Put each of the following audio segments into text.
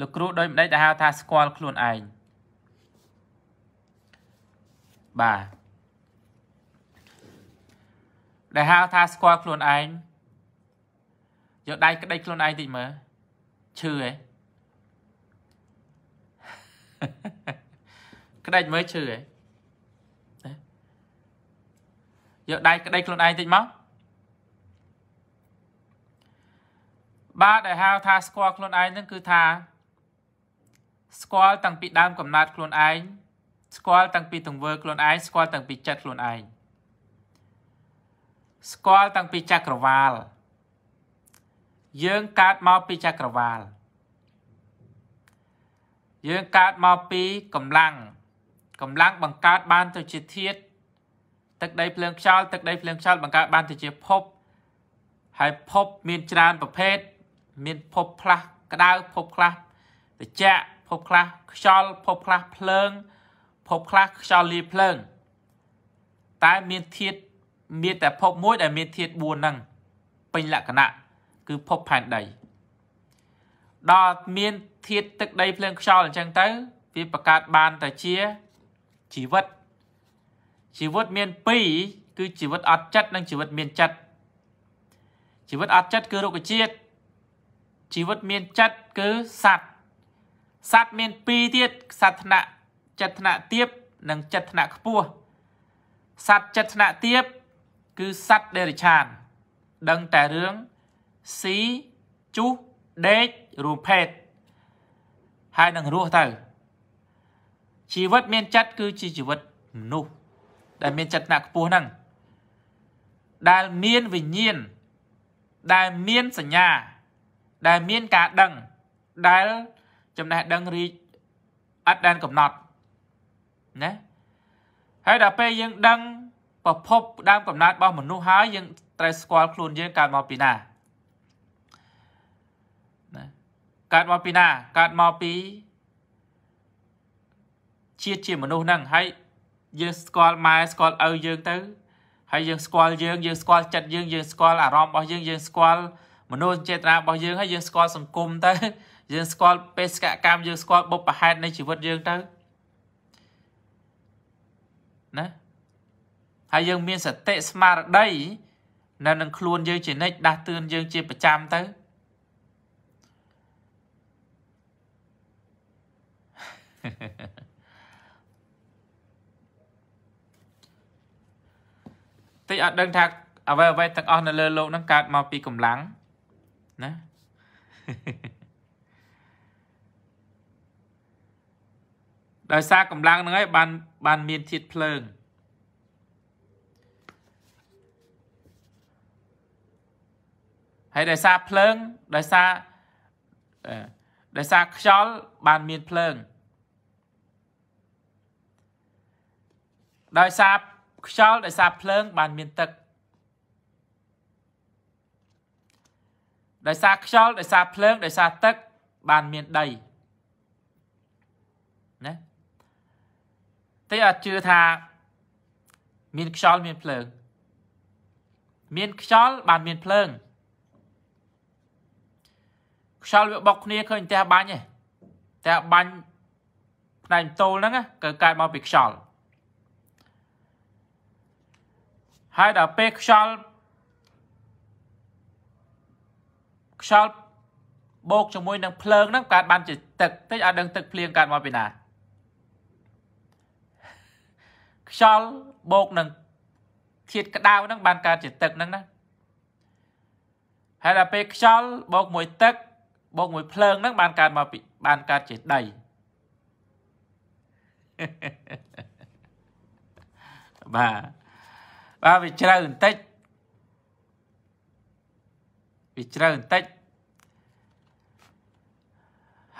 លោកគ្រូដោយម្ដេចដែលហៅថាស្គាល់ខ្លួនឯងបាទដែលហៅថាស្គាល់ខ្លួនឯងយកដៃក្តីខ្លួនឯងតិចមើលឈឺហ៎ក្តីមើលឈឺហ៎យកដៃក្តីខ្លួនឯងតិចមកបាទដែលហៅថាស្គាល់ខ្លួនឯងហ្នឹងគឺថាស្គាល់តាំងពីដើមកំណើតខ្លួនឯងស្គាល់តាំងពីទង្វើខ្លួនឯងស្គាល់តាំងពីចិត្តខ្លួនឯងស្គាល់តាំងពីចក្រវាល យើងកើតមកពីចក្រវាល យើងកើតមកពីកម្លាំងកម្លាំងបង្កើតបានទៅជាធាតុទឹកដីភ្លើងខ្យល់ទឹកដីភ្លើងខ្យល់បង្កើតបានទៅជាភព ហើយភពមានច្រើនប្រភេទមានភពផ្លាស់ក្តៅភពខ្លះត្រជាក់ភពខ្លះខ្យល់ភពខ្លះភ្លើងភពខ្លះខ្យល់លាយភ្លើង តែមានធាតមានតែភពមួយដែល មានធាត4ហ្នឹងពេញលក្ខណៈគឺភពផែនដីដល់មានធាតទឹក ដីភ្លើងខ្យល់អញ្ចឹងទៅវាបង្កើតបានតែជាជីវិត ជីវិតមាន2គឺជីវិតអត់ចិត្តនិងជីវិតមានចិត្តជីវិតអត់ចិត្តគឺរុក្ខជាតិជីវិតមានចិត្តគឺសត្វសត្វមាន2ទៀតសត្វថ្នាក់ចិត្តថ្នាក់ទាបនិងចិត្តថ្នាក់ខ្ពស់សត្វចិត្តថ្នាក់ទាបគឺសត្វដេរិឆាន ដឹងតែរឿងស៊ីជុះដេករួមភេទហើយនឹងរស់ទៅជីវិតមានចិត្តគឺជាជីវិតមនុស្សដែលមាន ចិត្តថ្នាក់ខ្ពស់ហ្នឹងដែលមានវិញ្ញាណដែលមានសញ្ញា ដែលមានការដឹងដែលចំណេះដឹងរីកអត់ដែនកំណត់ណាហើយដល់ពេលយើងដឹងប្រភពដើមកំណត់របស់មនុស្សហើយយើងត្រូវស្គាល់ខ្លួនយើងកើតមកពីណាណាកើតមកពីណាកើតមកពីជាតិជាមនុស្សហ្នឹង ហើយយើងស្គាល់ម៉ែស្គាល់ឪយើងទៅហើយយើងស្គាល់យើងយើងស្គាល់ចិត្តយើងយើងស្គាល់អារម្មណ៍របស់យើងយើងស្គាល់មនោសញ្ចេតនារបស់យើងហើយយើងស្គាល់សង្គមទៅយើងស្គាល់បេសកកម្មយើងស្គាល់បុព្វហេតុនៃជីវិតយើងទៅណា ហើយយើងមានសតិស្មារតីនៅនឹងខ្លួនយើងជានិច្ចដាស់តឿនយើងជាប្រចាំទៅតិចអត់ដឹងថាអ្វីអ្វីទាំងអស់នៅលើโลกហ្នឹងកើតមកពីកម្លាំងណាដោយសារកម្លាំងហ្នឹងឯងបានបានមានជាតិភ្លើងហើយដោយសារភ្លើង ដោយសារដោយសារខ្យល់បានមានភ្លើង ដោយសារខ្យល់ដោយសារភ្លើង បានមានទឹកដោយសារខ្យល់ដោយសារភ្លើងដោយសារទឹកបានមានដីណាទេអត់ជឿថាមានខ្យល់មានភ្លើងមានខ្យល់បានមានភ្លើងខ្យល់វាបុកគ្នាឃើញតែបាញ់ឯងតែបាញ់ផ្នែកតូលហ្នឹងក៏កើតមកពីខ្យល់ហើយដល់ពេលខ្យល់ខ្យល់បូកជាមួយនឹងភ្លើងហ្នឹងកើតបានជាទឹកតិចអត់ដឹងទឹកភ្លៀងកើតមកពីណាខ្យល់បូកនឹងធាតុក្តៅហ្នឹងបានកើតជាទឹកហ្នឹងណាហើយដល់ពេលខ្យល់បូកមួយ ទឹកបូកមួយភ្លើងហ្នឹងបានកើតមកពីបានកើតជាដីបាទបាទវាជ្រៅបន្តិចវាជ្រៅបន្តិច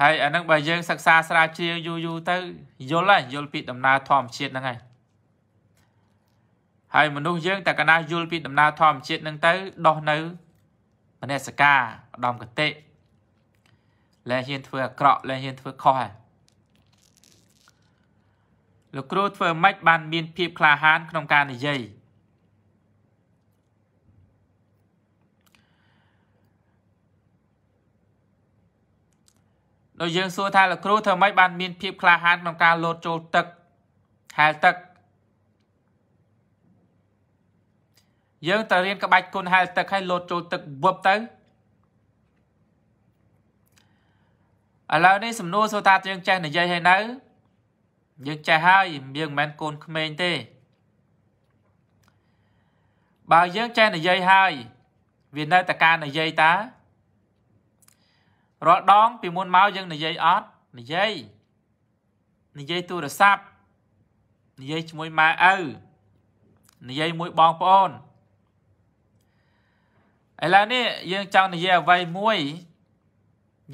ហើយអានឹងបើយើងសិក្សាស្រាវជ្រាវយូរយូរទៅយល់ហើយយល់ពីដំណើរធម្មជាតិហ្នឹងហើយហើយមនុស្សយើងតែកណាយល់ពី ដំណើរធម្មជាតិនឹងទៅដោះនៅមនសិការឧត្តមគតិលែងហ៊ានធ្វើអាក្រក់លែងហ៊ានធ្វើខុសហើយលោកគ្រូធ្វើម៉េចបានមានភាពក្លាហានក្នុងការនិយាយដោយយើងសួរថាលោកគ្រូធ្វើម៉េចបានមានភាពក្លាហានក្នុងការលោតចូលទឹកហែលទឹកយើងទៅរៀនក្បាច់គុណហែលទឹកហើយលោតចូលទឹកវឹបទៅឥឡូវនេះសំណួរសួរថាយើងចេះនិយាយហើយនៅយើងចេះហើយយើងមិនមែនកូនក្មេងទេបើយើងចេះនិយាយហើយ វានៅតែការនិយាយតារាល់ដងពីមុនមកយើង និយាយអត់និយាយនិយាយទូរស័ព្ទនិយាយជាមួយម៉ែឪនិយាយមួយបងប្អូនឥឡូវនេះយើងចង់និយាយអ្វីមួយ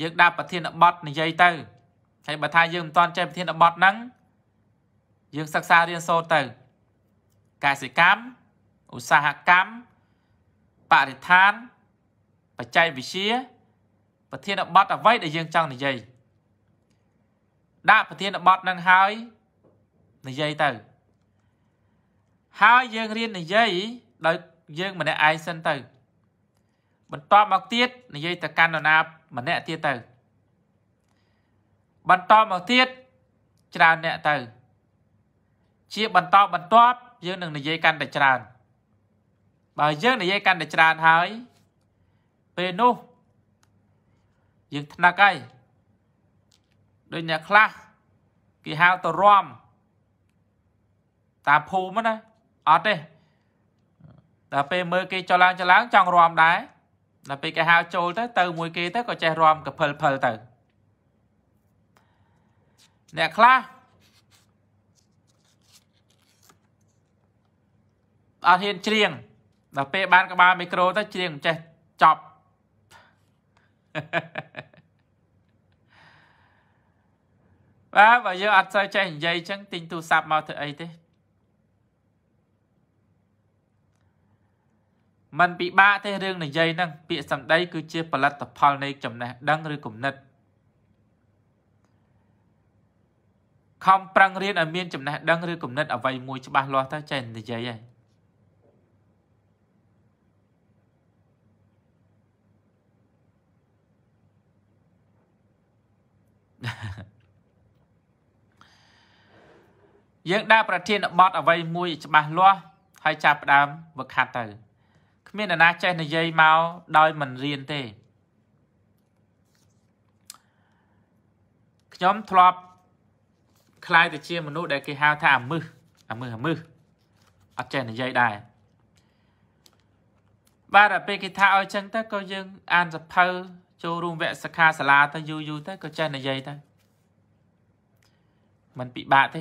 យើងដាក់ប្រធានបទនិយាយទៅហើយបើថាយើងមិនទាន់ចេះប្រធានបទហ្នឹងយើងសិក្សារៀនសូត្រទៅកសិកម្មឧស្សាហកម្មបរិស្ថានបច្ចេកវិទ្យាប្រធានបទអ្វីដែលយើងចង់និយាយដាក់ប្រធានបទនឹងហើយនិយាយទៅ ហើយយើងរៀននិយាយដោយ យើងម្នាក់ឯងសិនទៅបន្ទាប់មកទៀតនិយាយទៅកាន់នរណាម្នាក់ទៀតទៅបន្តមកទៀតច្រើនអ្នកទៅ ជាបន្តបន្ទាប់យើងនឹងនិយាយកាន់តែច្រើនបើយើងនិយាយកាន់តែច្រើនហើយពេលនោះយើងថ្នាក់ហើយដូចអ្នកខ្លះគេហៅទៅរំតាមភូមិណាអត់ទេដល់ពេលមើលគេចឡើងចឡើងចង់រំដែរដល់ពេលគេហៅចូលទៅទៅមួយគេទៅក៏ចេះរំកភិលភិលទៅអ្នកខ្លះអត់ហ៊ានច្រៀងដល់ពេលបាន ក្បាលមីក្រូទៅច្រៀងចេះចប់បាទបើយើងអត់ស្ូវចេះនិយាយអញ្ចឹងទិញទូរស័ព្ទមកធ្វើអីទេมันពិបាកទេរឿងនិយាយហ្នឹងពាក្យសម្ដីគឺជាផលិតផលនៃចំណេះដឹងឬគំនិតខំប្រឹងរៀនឲ្យមានចំណេះដឹងឬគំនិតអ្វីមួយ ច្បាស់លាស់ទៅចេះនិយាយហើយយើងដាក់ប្រធានបទអ្វីមួយច្បាស់លាស់ហើយចាប់ផ្ដើមវឹកហាត់ទៅគ្មានអ្នកណាចេះនិយាយមកដោយមិនរៀនទេខ្ញុំធ្លាប់ខ្លាយទៅជាមនុស្សដែលគេហៅថាអាមឹសអាមឹសអាមឹសអត់ចេះនិយាយដែរបាទដល់ពេលគេថាឲ្យចឹងទៅក៏យើង អានសភៅ ចូលរួមវគ្គសិក្ខាសាលាទៅយូរយូរទៅក៏ចេះនិយាយទៅมันពិបាកទេ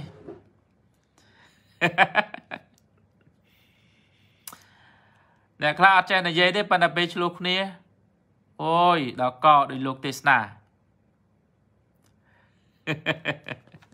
អ្នកខ្លះអត់ចេះនិយាយទេប៉ុន្តែពេលឆ្លោះគ្នាអូយដល់កោដោយលោកទេសនា Ha ha ha.